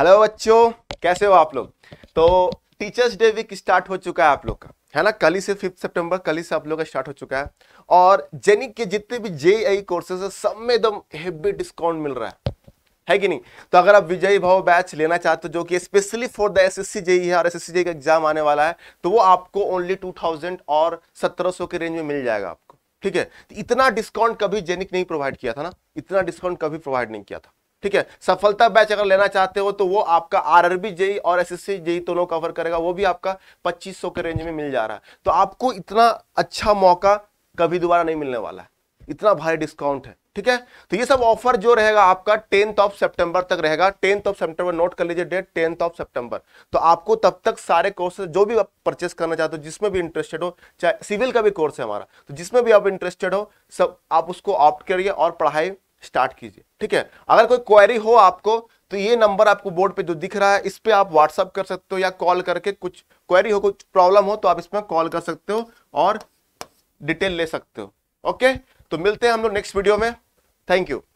hello बच्चों कैसे हो आप लोग तो टीचर्स डे वीक स्टार्ट हो चुका है आप लोग का है ना कल ही से फिफ्थ सितंबर कल ही से आप लोग का स्टार्ट हो चुका है और जेनिक के जितने भी जे आई कोर्सेज है सब में एकदम हेवी डिस्काउंट मिल रहा है है कि नहीं तो अगर आप विजय भाव बैच लेना चाहते हो जो कि specially for the S S C JE है और एस एस सी जेई का एग्जाम आने वाला है तो वो आपको ओनली टू थाउजेंड और सत्रह सौ के रेंज में मिल जाएगा आपको ठीक है तो इतना डिस्काउंट कभी जेनिक नहीं प्रोवाइड किया था ना इतना डिस्काउंट कभी प्रोवाइड नहीं किया था ठीक है सफलता बैच अगर लेना चाहते हो तो वो आपका आरआरबी जेई e और एसएससी जेई e दोनों तो कवर करेगा वो भी आपका 2500 के रेंज में मिल जा रहा है तो आपको इतना अच्छा मौका कभी दोबारा नहीं मिलने वाला है इतना भारी डिस्काउंट है ठीक है तो ये सब ऑफर जो रहेगा आपका टेंथ ऑफ सितंबर तक रहेगा टेंथ ऑफ सितंबर नोट कर लीजिए डेट टेंथ ऑफ सितंबर तो आपको तब तक सारे कोर्सेज जो भी आप परचेस करना चाहते हो जिसमें भी इंटरेस्टेड हो चाहे सिविल का भी कोर्स है हमारा तो जिसमें भी आप इंटरेस्टेड हो सब आप उसको ऑप्ट करिए और पढ़ाई स्टार्ट कीजिए ठीक है अगर कोई क्वेरी हो आपको तो ये नंबर आपको बोर्ड पे जो दिख रहा है इस पर आप व्हाट्सअप कर सकते हो या कॉल करके कुछ क्वेरी हो कुछ प्रॉब्लम हो तो आप इसमें कॉल कर सकते हो और डिटेल ले सकते हो ओके तो मिलते हैं हम लोग नेक्स्ट वीडियो में थैंक यू